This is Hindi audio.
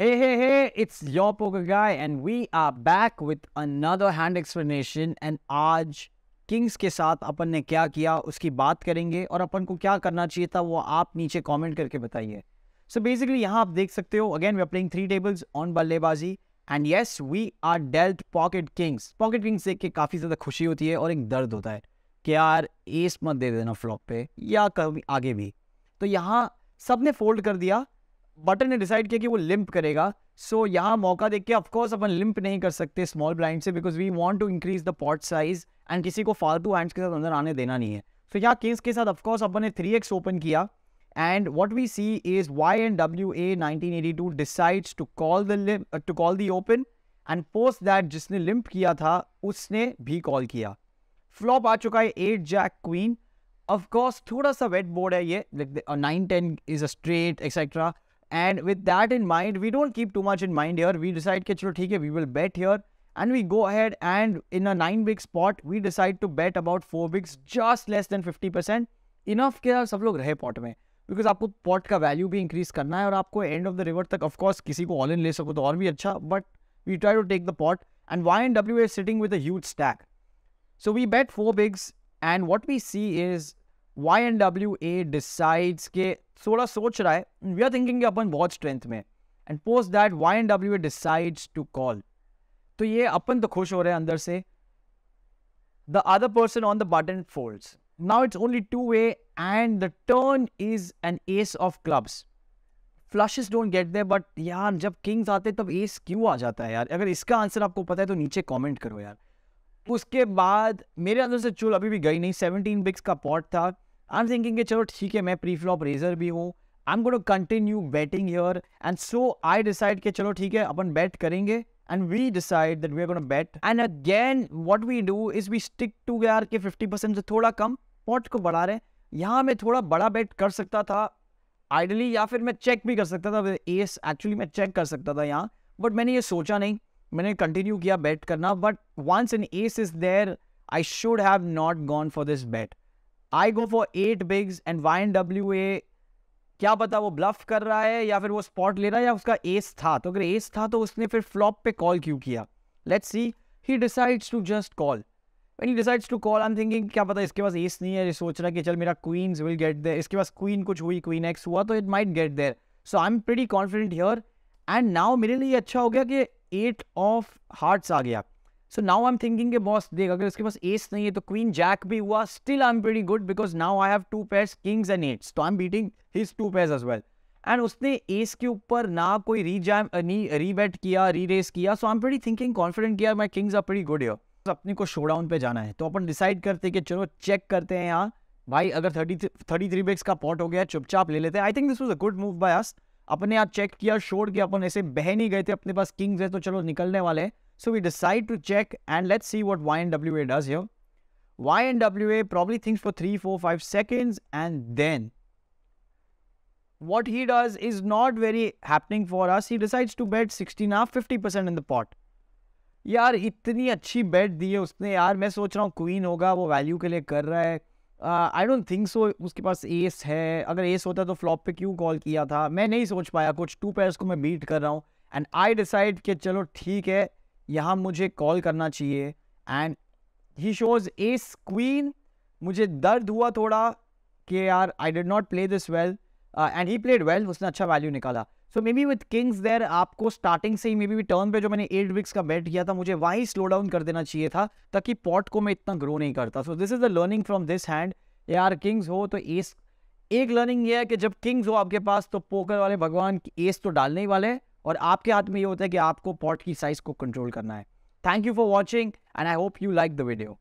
Hey, hey, hey, it's your poker guy, and we are back with another hand explanation. And आज किंग्स के साथ अपन ने क्या किया उसकी बात करेंगे और अपन को क्या करना चाहिए था वो आप नीचे कमेंट करके बताइए सो बेसिकली यहाँ आप देख सकते हो again we are playing three tables on बल्लेबाजी and yes we are dealt pocket kings pocket kings देख के काफ़ी ज़्यादा खुशी होती है और एक दर्द होता है कि यार एस मत दे देना फ्लॉप पे या कभी आगे भी तो यहाँ सब ने फोल्ड कर दिया बटन ने डिसाइड किया कि वो लिम्प करेगा सो so, यहाँ मौका देख के ऑफकोर्स अपन लिम्प नहीं कर सकते स्मॉल ब्लाइंड से because we want to increase the pot size and किसी को फालतू हैंड्स के साथ अंदर आने देना नहीं है सो so, यहाँ किंग्स के साथ ऑफकोर्स अपन ने थ्री एक्स ओपन किया and what we see is Y and W A nineteen eighty two to to call the limp to call the open and post that जिसने लिम्प किया था उसने भी कॉल किया फ्लॉप आ चुका है एट जैक क्वीन ऑफकोर्स थोड़ा सा वेट बोर्ड है ये like nine ten is a straight etcetera And with that in mind, we don't keep too much in mind here. We decide, ke, Chalo, hai, we will bet here. And we go ahead and in a 9 big spot, we decide to bet about 4 bigs, just less than 50%. Enough के सब लोग रहे पॉट में बिकॉज आपको पॉट का वैल्यू भी इंक्रीज करना है और आपको एंड ऑफ द रिवर तक ऑफकोर्स किसी को ऑल इन ले सको तो और भी अच्छा but we try to take the pot and Y and W is sitting with a stack so we bet four bigs and what we see is Y N W A decides के थोड़ा सोच रहा है वी आर थिंकिंग अपन बहुत स्ट्रेंथ में and post that Y N W A decides to call तो ये अपन तो खुश हो रहे हैं अंदर से the other person on the button folds now it's only two way and the turn is an ace of clubs flushes don't get there but यार जब किंग्स आते तब एस क्यों आ जाता है यार अगर इसका आंसर आपको पता है तो नीचे कॉमेंट करो यार उसके बाद मेरे अंदर से चूल अभी भी गई नहीं सेवनटीन बिक्स का पॉट था आई एम थिंकिंग कि चलो ठीक है मैं प्री फ्लॉप रेजर भी हूँ I am got continue betting here and so I decide कि चलो ठीक है अपन बैट करेंगे and we decide that we're going to bet. And again, what we do is we stick to के फिफ्टी परसेंट से थोड़ा कम पॉट को बढ़ा रहे हैं यहाँ मैं थोड़ा बड़ा बैट कर सकता था आइडली या फिर मैं चेक भी कर सकता था एस एक्चुअली मैं चेक कर सकता था यहाँ बट मैंने ये सोचा नहीं मैंने कंटिन्यू किया बैट करना but once an ace is there I should have not gone for this bet I go for eight bigs and Y N W A क्या पता वो ब्लफ कर रहा है या फिर वो स्पॉट ले रहा है या उसका एस था तो अगर एस था तो उसने फिर फ्लॉप पे कॉल क्यों किया let's see he decides to just call he decides to call I am thinking क्या पता इसके पास एस नहीं है ये सोच रहा कि चल मेरा क्वीन्स विल गेट देर इसके पास क्वीन कुछ हुई क्वीन एक्स हुआ तो it might get there so I am pretty confident here and now मेरे लिए अच्छा हो गया कि एट ऑफ हार्ट्स आ गया so now I am thinking boss देख अगर उसके पास एस नहीं है तो क्वीन जैक भी हुआ still I am very good because now I have two pairs kings and eights तो I am beating his two pairs as well and उसने एस के ऊपर ना कोई री जैम रीजैम रीबेट किया री रेस किया so I am very thinking confident किया my kings are very good here अपने को शोडाउन पे जाना है तो अपन डिसाइड करते कि चलो चेक करते हैं यहाँ भाई अगर थर्टी थर्टी थ्री बेक्स का पॉट हो गया चुपचाप ले लेते हैं I think this was a good move by us अपने यहाँ चेक किया शोर किया अपन ऐसे बह नहीं गए थे अपने पास किंग्स है तो चलो निकलने वाले हैं So we decide to check and let's see what YNWA does here. YNWA probably thinks for 3, 4, 5 seconds and then what he does is not very happening for us. He decides to bet 16 half 50% in the pot. Yaar, itni अच्छी bet diye usne yaar. Main soch raha रहा queen hoga, wo value ke liye kar raha hai. Uh, I don't think so. Uske paas ace hai. Agar ace hota to flop pe kyun call kiya tha? Main nahi soch paya kuch. Two pairs ko main beat kar raha हूँ And I decide ke chalo, ठीक hai. यहाँ मुझे कॉल करना चाहिए and he shows ace queen मुझे दर्द हुआ थोड़ा कि यार I did not play this well and he played well उसने अच्छा वैल्यू निकाला so maybe with kings there आपको स्टार्टिंग से ही मे बी टर्न पे जो मैंने एट विक्स का बैट किया था मुझे वहीं स्लो डाउन कर देना चाहिए था ताकि पॉट को मैं इतना ग्रो नहीं करता so this is the learning from this hand यार किंग्स हो तो एस एक लर्निंग ये है कि जब किंग्स हो आपके पास तो पोकर वाले भगवान एस तो डालने ही वाले हैं और आपके हाथ में ये होता है कि आपको पॉट की साइज को कंट्रोल करना है thank you for watching and I hope you like the video